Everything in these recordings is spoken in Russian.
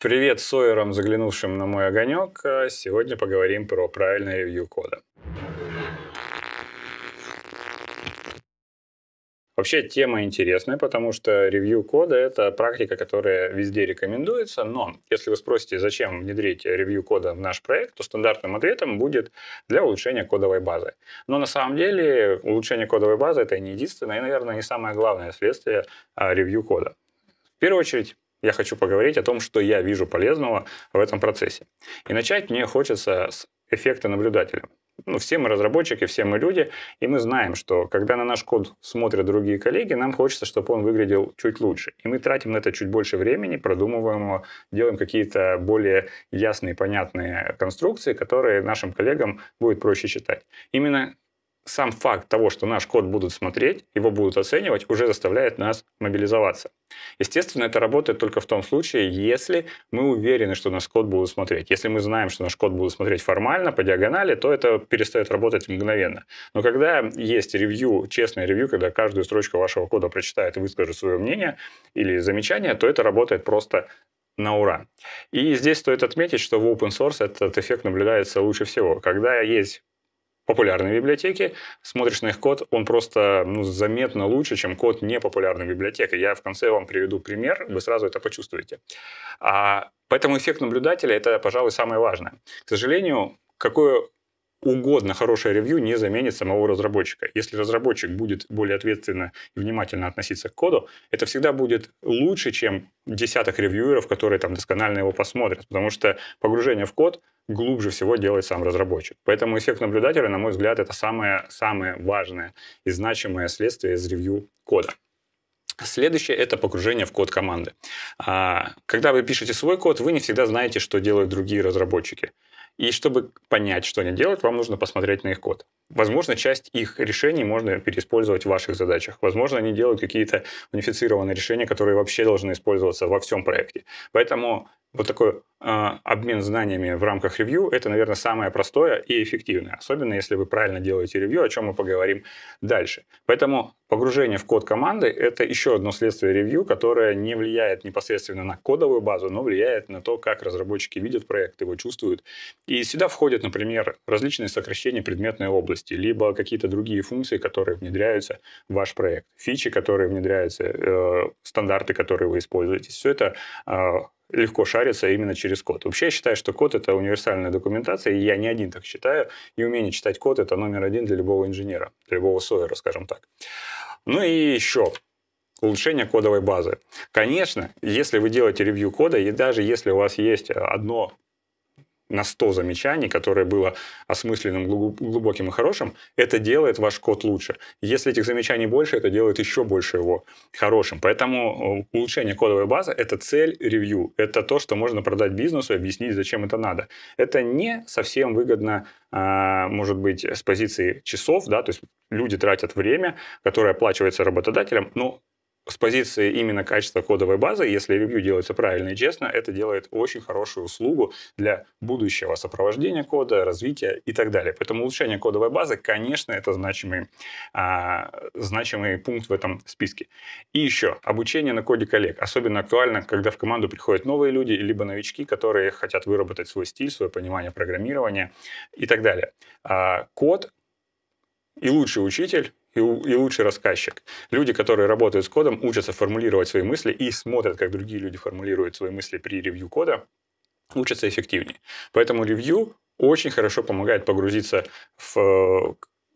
Привет Сойерам, заглянувшим на мой огонек. А, сегодня поговорим про правильное ревью кода. Вообще тема интересная, потому что ревью кода — это практика, которая везде рекомендуется, но если вы спросите, зачем внедрить ревью кода в наш проект, то стандартным ответом будет для улучшения кодовой базы. Но на самом деле улучшение кодовой базы — это не единственное и, наверное, не самое главное следствие ревью а, кода. В первую очередь, я хочу поговорить о том, что я вижу полезного в этом процессе. И начать мне хочется с эффекта наблюдателя. Ну, все мы разработчики, все мы люди, и мы знаем, что когда на наш код смотрят другие коллеги, нам хочется, чтобы он выглядел чуть лучше. И мы тратим на это чуть больше времени, продумываем его, делаем какие-то более ясные, понятные конструкции, которые нашим коллегам будет проще читать. Именно сам факт того, что наш код будут смотреть, его будут оценивать, уже заставляет нас мобилизоваться. Естественно, это работает только в том случае, если мы уверены, что наш код будут смотреть. Если мы знаем, что наш код будут смотреть формально, по диагонали, то это перестает работать мгновенно. Но когда есть ревью, честное ревью, когда каждую строчку вашего кода прочитает и выскажет свое мнение или замечание, то это работает просто на ура. И здесь стоит отметить, что в open source этот эффект наблюдается лучше всего. Когда есть популярной библиотеки, смотришь на их код, он просто ну, заметно лучше, чем код непопулярной библиотеки. Я в конце вам приведу пример, вы сразу это почувствуете. А, поэтому эффект наблюдателя – это, пожалуй, самое важное. К сожалению, какое угодно хорошее ревью не заменит самого разработчика. Если разработчик будет более ответственно и внимательно относиться к коду, это всегда будет лучше, чем десяток ревьюеров, которые там досконально его посмотрят, потому что погружение в код глубже всего делает сам разработчик. Поэтому эффект наблюдателя, на мой взгляд, это самое, самое важное и значимое следствие из ревью кода. Следующее – это погружение в код команды. А, когда вы пишете свой код, вы не всегда знаете, что делают другие разработчики. И чтобы понять, что они делают, вам нужно посмотреть на их код. Возможно, часть их решений можно переиспользовать в ваших задачах. Возможно, они делают какие-то унифицированные решения, которые вообще должны использоваться во всем проекте. Поэтому вот такой э, обмен знаниями в рамках ревью – это, наверное, самое простое и эффективное, особенно если вы правильно делаете ревью, о чем мы поговорим дальше. Поэтому погружение в код команды – это еще одно следствие ревью, которое не влияет непосредственно на кодовую базу, но влияет на то, как разработчики видят проект, его чувствуют. И сюда входят, например, различные сокращения предметной области, либо какие-то другие функции, которые внедряются в ваш проект, фичи, которые внедряются, э, стандарты, которые вы используете. Все это э, легко шарится именно через код. Вообще я считаю, что код — это универсальная документация, и я не один так считаю. И умение читать код — это номер один для любого инженера, для любого соера, скажем так. Ну и еще улучшение кодовой базы. Конечно, если вы делаете ревью кода, и даже если у вас есть одно на 100 замечаний, которое было осмысленным, глубоким и хорошим, это делает ваш код лучше. Если этих замечаний больше, это делает еще больше его хорошим. Поэтому э, улучшение кодовой базы — это цель ревью. Это то, что можно продать бизнесу и объяснить, зачем это надо. Это не совсем выгодно, а, может быть, с позиции часов, да, то есть люди тратят время, которое оплачивается работодателем, но с позиции именно качества кодовой базы, если ревью делается правильно и честно, это делает очень хорошую услугу для будущего сопровождения кода, развития и так далее. Поэтому улучшение кодовой базы, конечно, это значимый, а, значимый пункт в этом списке. И еще, обучение на коде коллег. Особенно актуально, когда в команду приходят новые люди, либо новички, которые хотят выработать свой стиль, свое понимание программирования и так далее. А, код и лучший учитель и, и лучший рассказчик. Люди, которые работают с кодом, учатся формулировать свои мысли и смотрят, как другие люди формулируют свои мысли при ревью кода, учатся эффективнее. Поэтому ревью очень хорошо помогает погрузиться в э,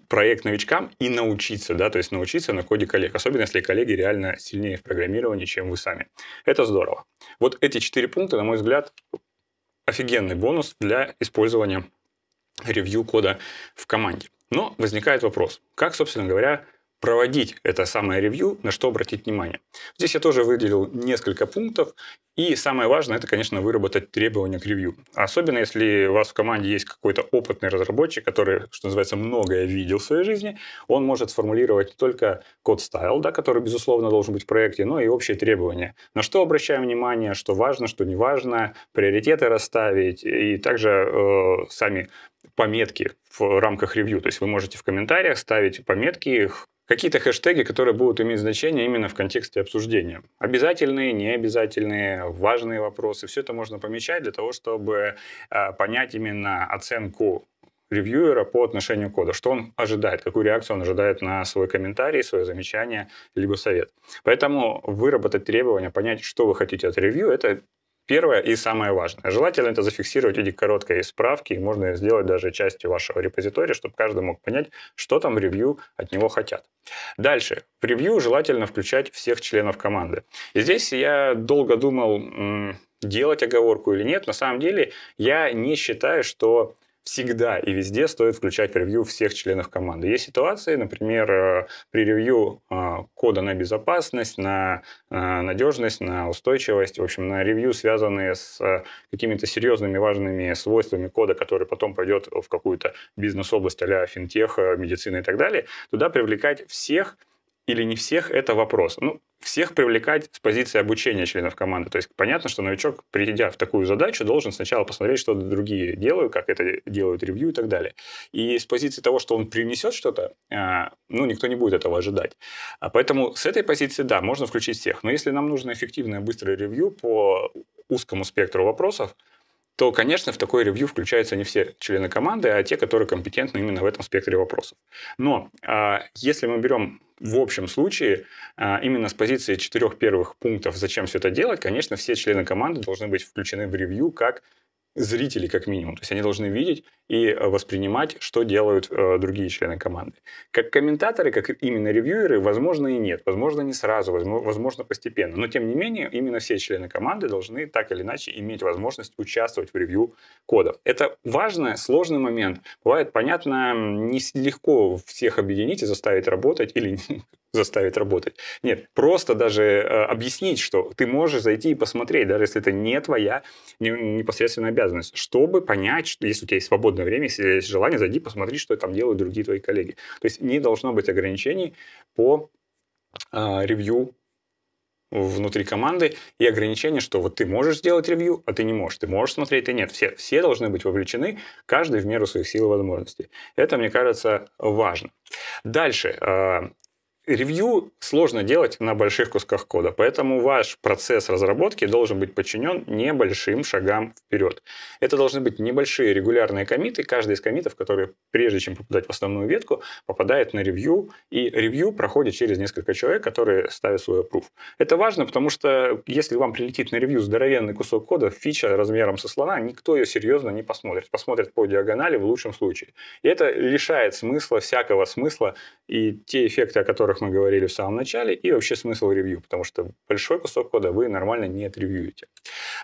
проект новичкам и научиться, да, то есть научиться на коде коллег, особенно если коллеги реально сильнее в программировании, чем вы сами. Это здорово. Вот эти четыре пункта, на мой взгляд, офигенный бонус для использования ревью кода в команде. Но возникает вопрос, как, собственно говоря, проводить это самое ревью, на что обратить внимание. Здесь я тоже выделил несколько пунктов, и самое важное, это, конечно, выработать требования к ревью. Особенно, если у вас в команде есть какой-то опытный разработчик, который, что называется, многое видел в своей жизни, он может сформулировать не только код стайл, да, который, безусловно, должен быть в проекте, но и общие требования. На что обращаем внимание, что важно, что не важно, приоритеты расставить, и также э, сами пометки в рамках ревью. То есть вы можете в комментариях ставить пометки, какие-то хэштеги, которые будут иметь значение именно в контексте обсуждения. Обязательные, необязательные, важные вопросы. Все это можно помечать для того, чтобы э, понять именно оценку ревьюера по отношению к коду, что он ожидает, какую реакцию он ожидает на свой комментарий, свое замечание, либо совет. Поэтому выработать требования, понять, что вы хотите от ревью, это Первое и самое важное. Желательно это зафиксировать в виде короткой справки, и можно сделать даже частью вашего репозитория, чтобы каждый мог понять, что там ревью от него хотят. Дальше. В ревью желательно включать всех членов команды. И здесь я долго думал, делать оговорку или нет. На самом деле я не считаю, что всегда и везде стоит включать в ревью всех членов команды. Есть ситуации, например, э, при ревью э, кода на безопасность, на э, надежность, на устойчивость, в общем, на ревью, связанные с какими-то серьезными важными свойствами кода, который потом пойдет в какую-то бизнес-область а финтех, медицина и так далее, туда привлекать всех или не всех, это вопрос. Ну, всех привлекать с позиции обучения членов команды. То есть понятно, что новичок, придя в такую задачу, должен сначала посмотреть, что другие делают, как это делают ревью и так далее. И с позиции того, что он принесет что-то, а, ну, никто не будет этого ожидать. А поэтому с этой позиции, да, можно включить всех. Но если нам нужно эффективное быстрое ревью по узкому спектру вопросов, то, конечно, в такое ревью включаются не все члены команды, а те, которые компетентны именно в этом спектре вопросов. Но а, если мы берем в общем случае, а, именно с позиции четырех первых пунктов, зачем все это делать, конечно, все члены команды должны быть включены в ревью как зрители, как минимум. То есть они должны видеть и э, воспринимать, что делают э, другие члены команды. Как комментаторы, как именно ревьюеры, возможно и нет. Возможно, не сразу, возможно, постепенно. Но, тем не менее, именно все члены команды должны так или иначе иметь возможность участвовать в ревью кодов. Это важный, сложный момент. Бывает, понятно, не легко всех объединить и заставить работать или заставить работать. Нет, просто даже э, объяснить, что ты можешь зайти и посмотреть, даже если это не твоя непосредственная обязанность обязанность, чтобы понять, что если у тебя есть свободное время, если есть желание, зайди, посмотри, что там делают другие твои коллеги. То есть не должно быть ограничений по э, ревью внутри команды и ограничения, что вот ты можешь сделать ревью, а ты не можешь, ты можешь смотреть, ты а нет. Все, все должны быть вовлечены, каждый в меру своих сил и возможностей. Это, мне кажется, важно. Дальше. А, Ревью сложно делать на больших кусках кода, поэтому ваш процесс разработки должен быть подчинен небольшим шагам вперед. Это должны быть небольшие регулярные комиты, каждый из комитов, который прежде чем попадать в основную ветку, попадает на ревью, и ревью проходит через несколько человек, которые ставят свой пруф. Это важно, потому что если вам прилетит на ревью здоровенный кусок кода, фича размером со слона, никто ее серьезно не посмотрит. Посмотрит по диагонали в лучшем случае. И это лишает смысла, всякого смысла, и те эффекты, о которых которых мы говорили в самом начале, и вообще смысл ревью, потому что большой кусок кода вы нормально не отревьюете.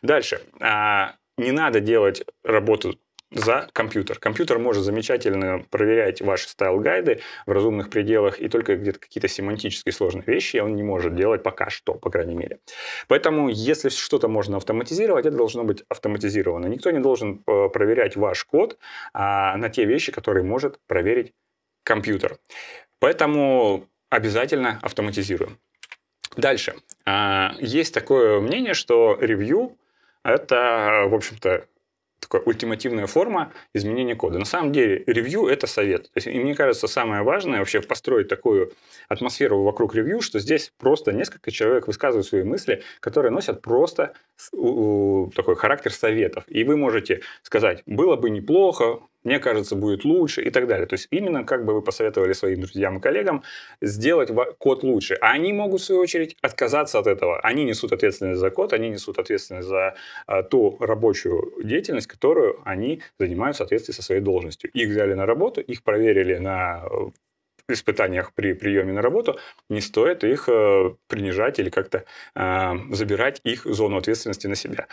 Дальше. А, не надо делать работу за компьютер. Компьютер может замечательно проверять ваши стайл-гайды в разумных пределах, и только где-то какие-то семантические сложные вещи он не может делать пока что, по крайней мере. Поэтому, если что-то можно автоматизировать, это должно быть автоматизировано. Никто не должен э, проверять ваш код а, на те вещи, которые может проверить компьютер. Поэтому обязательно автоматизируем. Дальше. А, есть такое мнение, что ревью — это, в общем-то, такая ультимативная форма изменения кода. На самом деле, ревью – это совет. и мне кажется, самое важное вообще построить такую атмосферу вокруг ревью, что здесь просто несколько человек высказывают свои мысли, которые носят просто такой характер советов. И вы можете сказать, было бы неплохо, мне кажется, будет лучше и так далее. То есть именно как бы вы посоветовали своим друзьям и коллегам сделать код лучше. А они могут, в свою очередь, отказаться от этого. Они несут ответственность за код, они несут ответственность за а, ту рабочую деятельность, которую они занимают в соответствии со своей должностью. Их взяли на работу, их проверили на э, испытаниях при приеме на работу, не стоит их э, принижать или как-то э, забирать их зону ответственности на себя.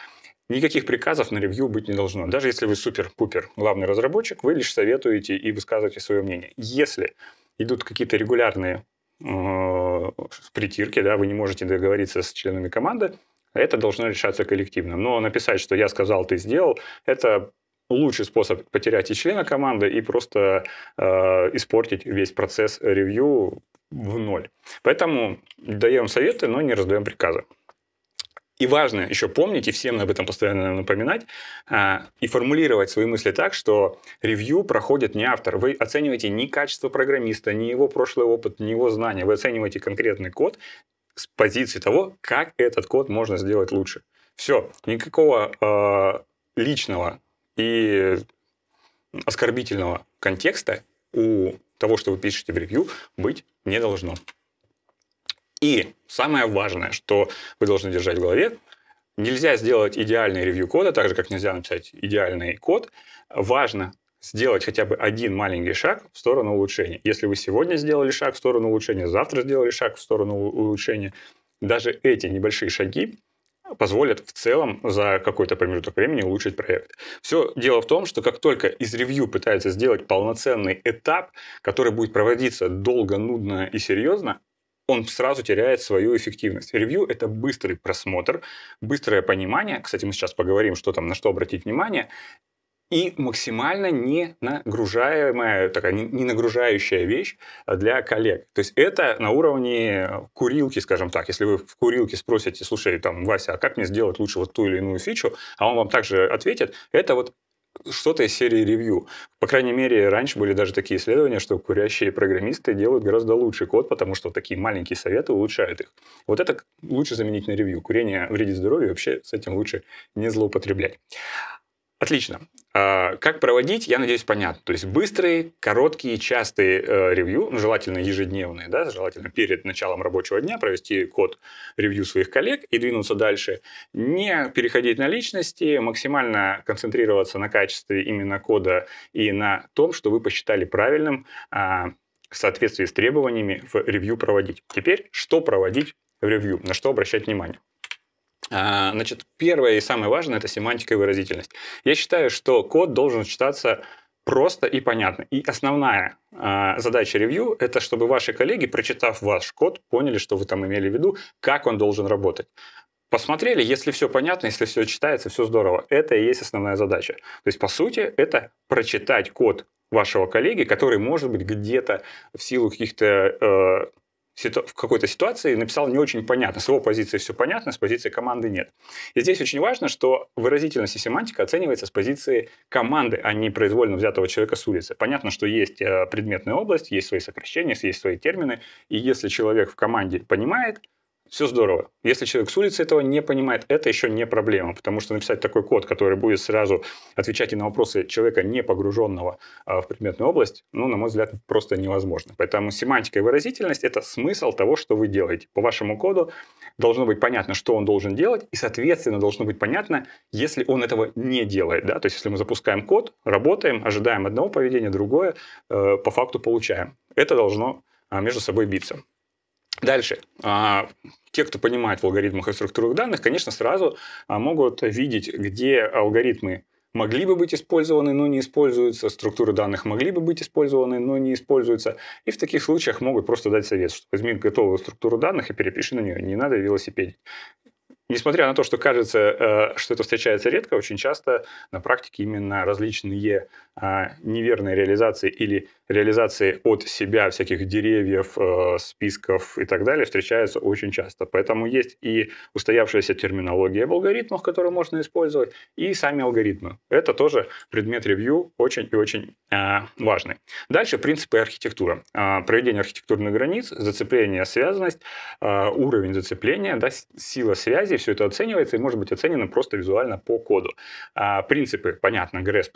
Никаких приказов на ревью быть не должно. Даже если вы супер-пупер главный разработчик, вы лишь советуете и высказываете свое мнение. Если идут какие-то регулярные э, притирки, да, вы не можете договориться с членами команды, это должно решаться коллективно. Но написать, что я сказал, ты сделал, это лучший способ потерять и члена команды, и просто э, испортить весь процесс ревью в ноль. Поэтому даем советы, но не раздаем приказы. И важно еще помнить, и всем об этом постоянно напоминать, а, и формулировать свои мысли так, что ревью проходит не автор. Вы оцениваете не качество программиста, не его прошлый опыт, не его знания. Вы оцениваете конкретный код с позиции того, как этот код можно сделать лучше. Все, никакого э, личного и оскорбительного контекста у того, что вы пишете в ревью, быть не должно. И самое важное, что вы должны держать в голове, нельзя сделать идеальный ревью кода, так же, как нельзя написать идеальный код. Важно сделать хотя бы один маленький шаг в сторону улучшения. Если вы сегодня сделали шаг в сторону улучшения, завтра сделали шаг в сторону улучшения, даже эти небольшие шаги позволят в целом за какой-то промежуток времени улучшить проект. Все дело в том, что как только из ревью пытаются сделать полноценный этап, который будет проводиться долго, нудно и серьезно, он сразу теряет свою эффективность. Ревью — это быстрый просмотр, быстрое понимание. Кстати, мы сейчас поговорим, что там, на что обратить внимание. И максимально не нагружаемая, такая не нагружающая вещь для коллег. То есть это на уровне курилки, скажем так. Если вы в курилке спросите, слушай, там, Вася, а как мне сделать лучше вот ту или иную фичу, а он вам также ответит, это вот что-то из серии ревью. По крайней мере, раньше были даже такие исследования, что курящие программисты делают гораздо лучший код, потому что такие маленькие советы улучшают их. Вот это лучше заменить на ревью. Курение вредит здоровью, вообще с этим лучше не злоупотреблять. Отлично. А, как проводить, я надеюсь, понятно. То есть быстрые, короткие, частые э, ревью, ну, желательно ежедневные, да, желательно перед началом рабочего дня провести код ревью своих коллег и двинуться дальше. Не переходить на личности, максимально концентрироваться на качестве именно кода и на том, что вы посчитали правильным а, в соответствии с требованиями в ревью проводить. Теперь, что проводить в ревью, на что обращать внимание. А, значит, первое и самое важное – это семантика и выразительность. Я считаю, что код должен читаться просто и понятно. И основная э, задача ревью – это чтобы ваши коллеги, прочитав ваш код, поняли, что вы там имели в виду, как он должен работать. Посмотрели, если все понятно, если все читается, все здорово. Это и есть основная задача. То есть, по сути, это прочитать код вашего коллеги, который, может быть, где-то в силу каких-то э, в какой-то ситуации написал не очень понятно. С его позиции все понятно, с позиции команды нет. И здесь очень важно, что выразительность и семантика оценивается с позиции команды, а не произвольно взятого человека с улицы. Понятно, что есть э, предметная область, есть свои сокращения, есть свои термины, и если человек в команде понимает, все здорово. Если человек с улицы этого не понимает, это еще не проблема, потому что написать такой код, который будет сразу отвечать и на вопросы человека, не погруженного а, в предметную область, ну, на мой взгляд, просто невозможно. Поэтому семантика и выразительность – это смысл того, что вы делаете. По вашему коду должно быть понятно, что он должен делать, и, соответственно, должно быть понятно, если он этого не делает. Да? То есть, если мы запускаем код, работаем, ожидаем одного поведения, другое, э, по факту получаем. Это должно а, между собой биться. Дальше. А, те, кто понимает в алгоритмах и структурах данных, конечно, сразу а, могут видеть, где алгоритмы могли бы быть использованы, но не используются, структуры данных могли бы быть использованы, но не используются. И в таких случаях могут просто дать совет, что возьми готовую структуру данных и перепиши на нее, не надо велосипедить. Несмотря на то, что кажется, э, что это встречается редко, очень часто на практике именно различные а, неверные реализации или реализации от себя всяких деревьев, э, списков и так далее встречаются очень часто. Поэтому есть и устоявшаяся терминология в алгоритмах, которую можно использовать, и сами алгоритмы. Это тоже предмет ревью очень и очень э, важный. Дальше принципы архитектуры. Э, проведение архитектурных границ, зацепление, связанность, э, уровень зацепления, да, сила связи, все это оценивается и может быть оценено просто визуально по коду. Э, принципы, понятно, ГРЭСП,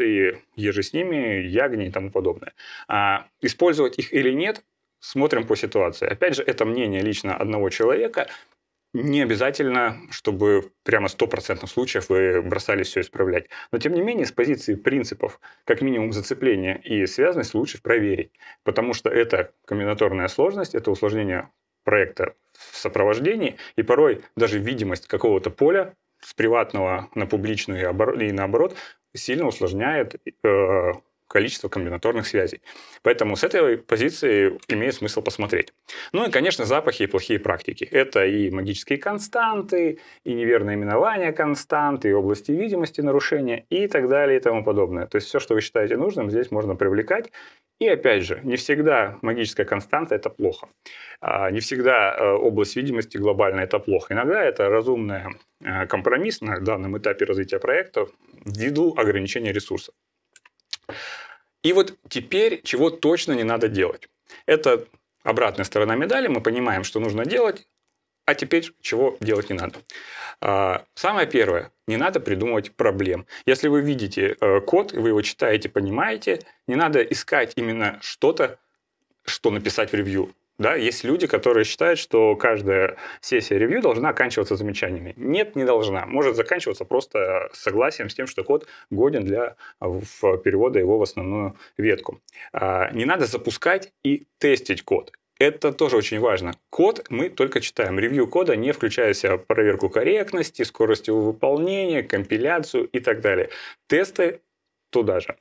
и и ежи с ними, Ягни и тому подобное варианты. А использовать их или нет, смотрим по ситуации. Опять же, это мнение лично одного человека. Не обязательно, чтобы прямо 100% случаев вы бросались все исправлять. Но, тем не менее, с позиции принципов, как минимум зацепления и связанность, лучше проверить. Потому что это комбинаторная сложность, это усложнение проекта в сопровождении, и порой даже видимость какого-то поля с приватного на публичную и, обор- и наоборот сильно усложняет э, количество комбинаторных связей. Поэтому с этой позиции имеет смысл посмотреть. Ну и, конечно, запахи и плохие практики. Это и магические константы, и неверное именование констант, и области видимости нарушения, и так далее, и тому подобное. То есть все, что вы считаете нужным, здесь можно привлекать. И опять же, не всегда магическая константа – это плохо. А, не всегда э, область видимости глобально – это плохо. Иногда это разумный э, компромисс на данном этапе развития проекта ввиду ограничения ресурсов. И вот теперь чего точно не надо делать. Это обратная сторона медали, мы понимаем, что нужно делать, а теперь чего делать не надо. А, самое первое, не надо придумывать проблем. Если вы видите э, код, вы его читаете, понимаете, не надо искать именно что-то, что написать в ревью. Да, есть люди, которые считают, что каждая сессия ревью должна оканчиваться замечаниями. Нет, не должна. Может заканчиваться просто согласием с тем, что код годен для перевода его в основную ветку. А, не надо запускать и тестить код. Это тоже очень важно. Код мы только читаем. Ревью кода не включая в себя проверку корректности, скорости его выполнения, компиляцию и так далее. Тесты туда же.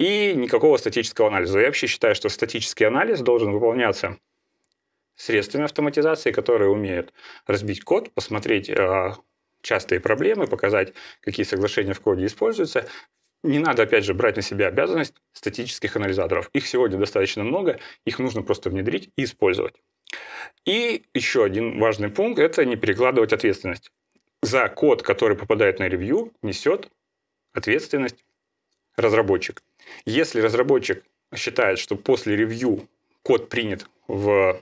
И никакого статического анализа. Я вообще считаю, что статический анализ должен выполняться средствами автоматизации, которые умеют разбить код, посмотреть э, частые проблемы, показать, какие соглашения в коде используются. Не надо, опять же, брать на себя обязанность статических анализаторов. Их сегодня достаточно много, их нужно просто внедрить и использовать. И еще один важный пункт – это не перекладывать ответственность. За код, который попадает на ревью, несет ответственность разработчик. Если разработчик считает, что после ревью код принят в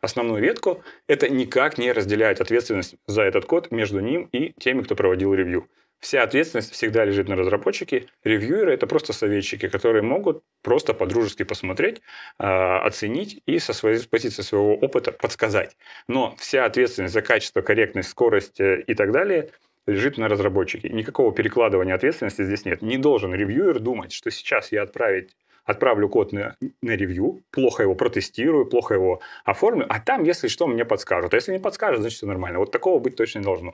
Основную ветку – это никак не разделять ответственность за этот код между ним и теми, кто проводил ревью. Вся ответственность всегда лежит на разработчике. Ревьюеры – это просто советчики, которые могут просто по-дружески посмотреть, а, оценить и со своей позиции своего опыта подсказать. Но вся ответственность за качество, корректность, скорость э, и так далее лежит на разработчике. Никакого перекладывания ответственности здесь нет. Не должен ревьюер думать, что сейчас я отправить отправлю код на, на ревью, плохо его протестирую, плохо его оформлю, а там, если что, мне подскажут. А если не подскажут, значит, все нормально. Вот такого быть точно не должно.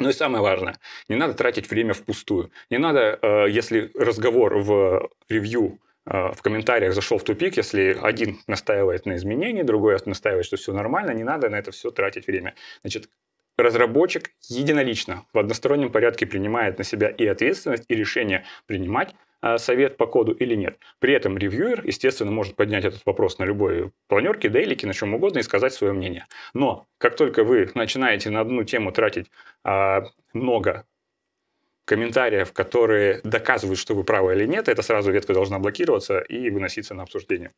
Ну и самое важное, не надо тратить время впустую. Не надо, э, если разговор в ревью э, в комментариях зашел в тупик, если один настаивает на изменении, другой настаивает, что все нормально, не надо на это все тратить время. Значит, разработчик единолично в одностороннем порядке принимает на себя и ответственность, и решение принимать а, совет по коду или нет. При этом ревьюер, естественно, может поднять этот вопрос на любой планерке, дейлике, на чем угодно и сказать свое мнение. Но как только вы начинаете на одну тему тратить а, много комментариев, которые доказывают, что вы правы или нет, это сразу ветка должна блокироваться и выноситься на обсуждение.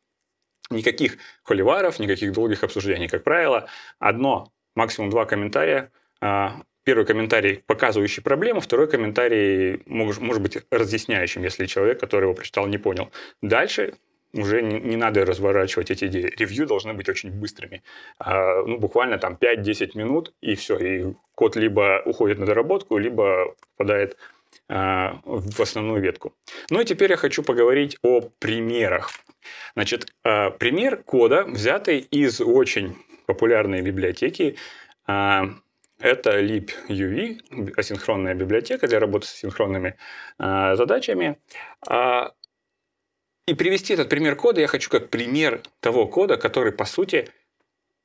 Никаких холиваров, никаких долгих обсуждений, как правило. Одно, максимум два комментария а, первый комментарий, показывающий проблему, второй комментарий, может, может быть, разъясняющим, если человек, который его прочитал, не понял. Дальше уже не, не надо разворачивать эти идеи. Ревью должны быть очень быстрыми. А, ну, буквально там 5-10 минут, и все. И код либо уходит на доработку, либо попадает а, в основную ветку. Ну и теперь я хочу поговорить о примерах. Значит, а, пример кода, взятый из очень популярной библиотеки, а, это libUV, асинхронная библиотека для работы с асинхронными э, задачами. А, и привести этот пример кода я хочу как пример того кода, который, по сути,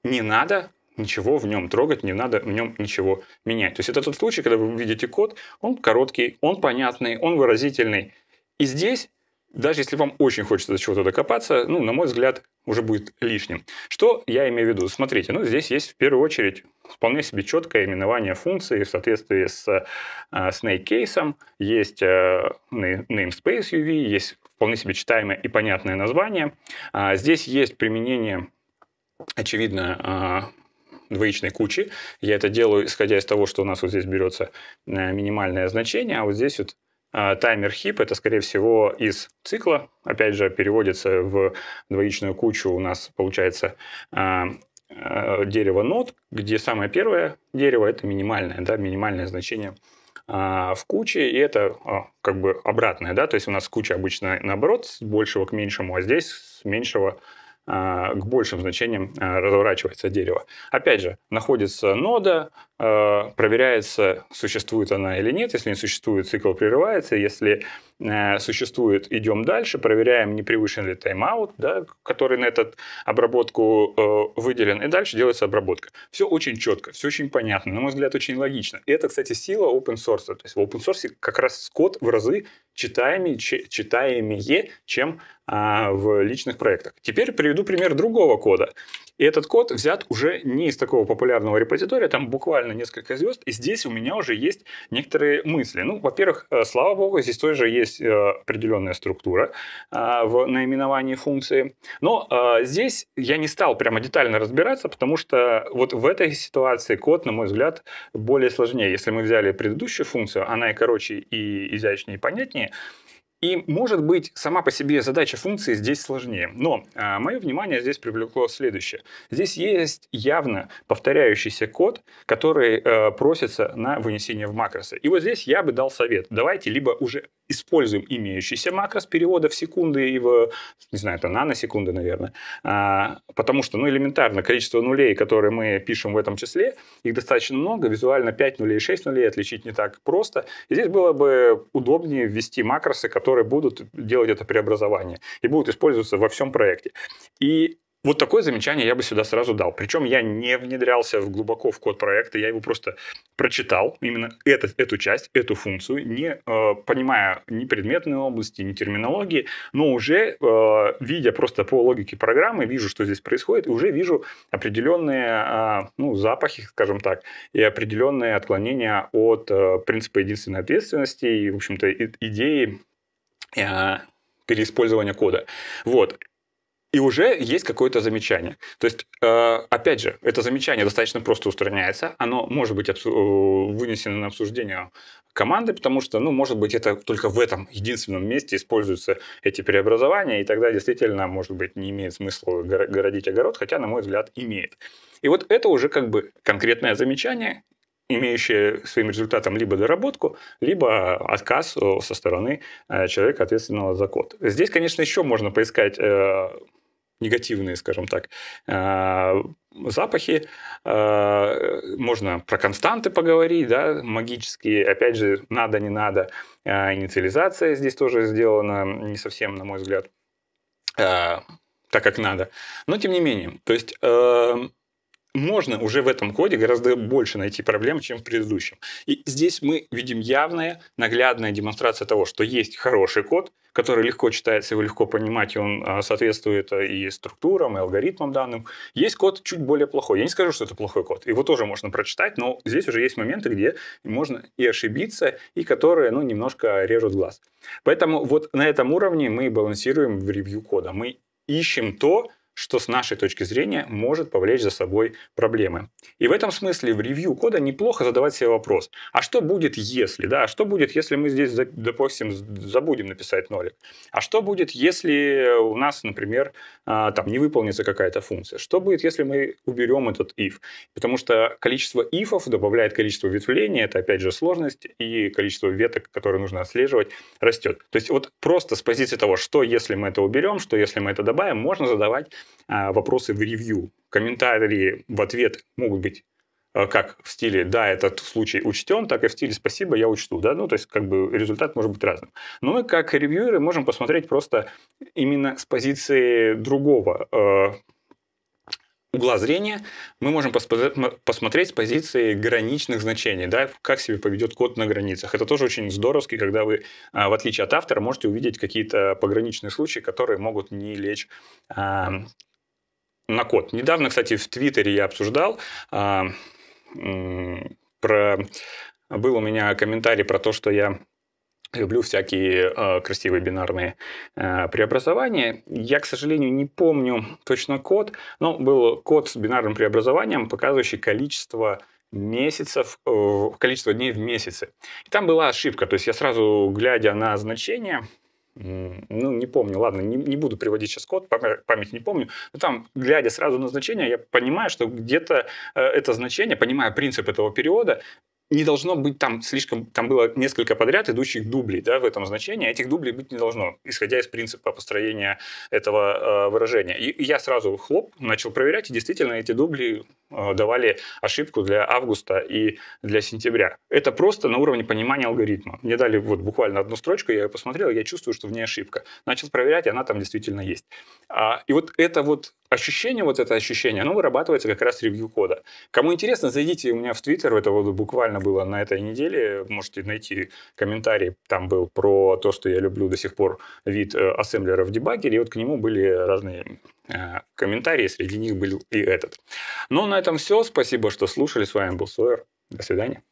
не надо ничего в нем трогать, не надо в нем ничего менять. То есть это тот случай, когда вы видите код, он короткий, он понятный, он выразительный. И здесь даже если вам очень хочется до чего-то докопаться, ну, на мой взгляд, уже будет лишним. Что я имею в виду? Смотрите, ну, здесь есть в первую очередь вполне себе четкое именование функции в соответствии с э, snake кейсом, есть э, namespace UV, есть вполне себе читаемое и понятное название. А, здесь есть применение, очевидно, э, двоичной кучи. Я это делаю, исходя из того, что у нас вот здесь берется э, минимальное значение, а вот здесь вот а, таймер хип – это, скорее всего, из цикла. Опять же, переводится в двоичную кучу у нас, получается, а, а, дерево нот, где самое первое дерево – это минимальное, да, минимальное значение в куче, и это как бы обратное, да, то есть у нас куча обычно наоборот с большего к меньшему, а здесь с меньшего к большим значениям разворачивается дерево. Опять же, находится нода, Э, проверяется, существует она или нет. Если не существует, цикл прерывается. Если э, существует, идем дальше, проверяем, не превышен ли тайм-аут, да, который на эту обработку э, выделен, и дальше делается обработка. Все очень четко, все очень понятно, на мой взгляд, очень логично. И это, кстати, сила open source. То есть в open source как раз код в разы читаемее, читаемее чем а, в личных проектах. Теперь приведу пример другого кода. И этот код взят уже не из такого популярного репозитория, там буквально несколько звезд, и здесь у меня уже есть некоторые мысли. Ну, во-первых, э, слава богу, здесь тоже есть э, определенная структура а, в наименовании функции. Но а, здесь я не стал прямо детально разбираться, потому что вот в этой ситуации код, на мой взгляд, более сложнее. Если мы взяли предыдущую функцию, она и короче, и изящнее, и понятнее – и, может быть, сама по себе задача функции здесь сложнее. Но а, мое внимание здесь привлекло следующее. Здесь есть явно повторяющийся код, который э, просится на вынесение в макросы. И вот здесь я бы дал совет. Давайте либо уже используем имеющийся макрос перевода в секунды и в, не знаю, это наносекунды, наверное. А, потому что, ну, элементарно, количество нулей, которые мы пишем в этом числе, их достаточно много, визуально 5 нулей, и 6 нулей отличить не так просто. И здесь было бы удобнее ввести макросы, которые будут делать это преобразование и будут использоваться во всем проекте. И вот такое замечание я бы сюда сразу дал. Причем я не внедрялся в глубоко в код проекта, я его просто прочитал, именно это, эту часть, эту функцию, не э, понимая ни предметной области, ни терминологии, но уже э, видя просто по логике программы, вижу, что здесь происходит, и уже вижу определенные э, ну, запахи, скажем так, и определенные отклонения от э, принципа единственной ответственности и, в общем-то, идеи э, переиспользования кода. Вот и уже есть какое-то замечание. То есть, э, опять же, это замечание достаточно просто устраняется. Оно может быть э, вынесено на обсуждение команды, потому что, ну, может быть, это только в этом единственном месте используются эти преобразования, и тогда действительно, может быть, не имеет смысла городить огород, хотя, на мой взгляд, имеет. И вот это уже как бы конкретное замечание, имеющее своим результатом либо доработку, либо отказ э, со стороны человека, ответственного за код. Здесь, конечно, еще можно поискать негативные, скажем так, а, запахи. А, можно про константы поговорить, да, магические. Опять же, надо, не надо. А, инициализация здесь тоже сделана не совсем, на мой взгляд, так, как надо. Но тем не менее, то есть эм, можно уже в этом коде гораздо больше найти проблем, чем в предыдущем. И здесь мы видим явная, наглядная демонстрация того, что есть хороший код, который легко читается, его легко понимать, и он а, соответствует а, и структурам, и алгоритмам данным. Есть код чуть более плохой. Я не скажу, что это плохой код. Его тоже можно прочитать, но здесь уже есть моменты, где можно и ошибиться, и которые ну, немножко режут глаз. Поэтому вот на этом уровне мы балансируем в ревью кода. Мы ищем то, что с нашей точки зрения может повлечь за собой проблемы. И в этом смысле в ревью кода неплохо задавать себе вопрос, а что будет если, да, а что будет, если мы здесь, допустим, забудем написать нолик, а что будет, если у нас, например, а, там не выполнится какая-то функция, что будет, если мы уберем этот if, потому что количество ифов добавляет количество ветвлений, это опять же сложность, и количество веток, которые нужно отслеживать, растет. То есть вот просто с позиции того, что если мы это уберем, что если мы это добавим, можно задавать а, вопросы в ревью. Комментарии в ответ могут быть э, как в стиле «да, этот случай учтен», так и в стиле «спасибо, я учту». Да? Ну, то есть, как бы результат может быть разным. Но мы, как ревьюеры, можем посмотреть просто именно с позиции другого э, угла зрения мы можем посмотреть с позиции граничных значений, да, как себе поведет код на границах. Это тоже очень здоровски, когда вы, а, в отличие от автора, можете увидеть какие-то пограничные случаи, которые могут не лечь а, на код. Недавно, кстати, в Твиттере я обсуждал а, про... Был у меня комментарий про то, что я Люблю всякие э, красивые бинарные э, преобразования. Я, к сожалению, не помню точно код, но был код с бинарным преобразованием, показывающий количество месяцев, э, количество дней в месяце. И там была ошибка, то есть я сразу, глядя на значение, ну, не помню, ладно, не, не буду приводить сейчас код, память не помню, но там, глядя сразу на значение, я понимаю, что где-то э, это значение, понимая принцип этого периода, не должно быть там слишком, там было несколько подряд идущих дублей да, в этом значении, а этих дублей быть не должно, исходя из принципа построения этого э, выражения. И, и я сразу хлоп начал проверять, и действительно эти дубли э, давали ошибку для августа и для сентября. Это просто на уровне понимания алгоритма. Мне дали вот буквально одну строчку, я ее посмотрел, я чувствую, что в ней ошибка. Начал проверять, и она там действительно есть. А, и вот это вот ощущение, вот это ощущение, оно вырабатывается как раз ревью кода. Кому интересно, зайдите у меня в Твиттер, это вот буквально было на этой неделе, можете найти комментарий, там был про то, что я люблю до сих пор вид э, ассемблера в дебагере, и вот к нему были разные э, комментарии, среди них был и этот. Ну, на этом все. Спасибо, что слушали. С вами был Сойер. До свидания.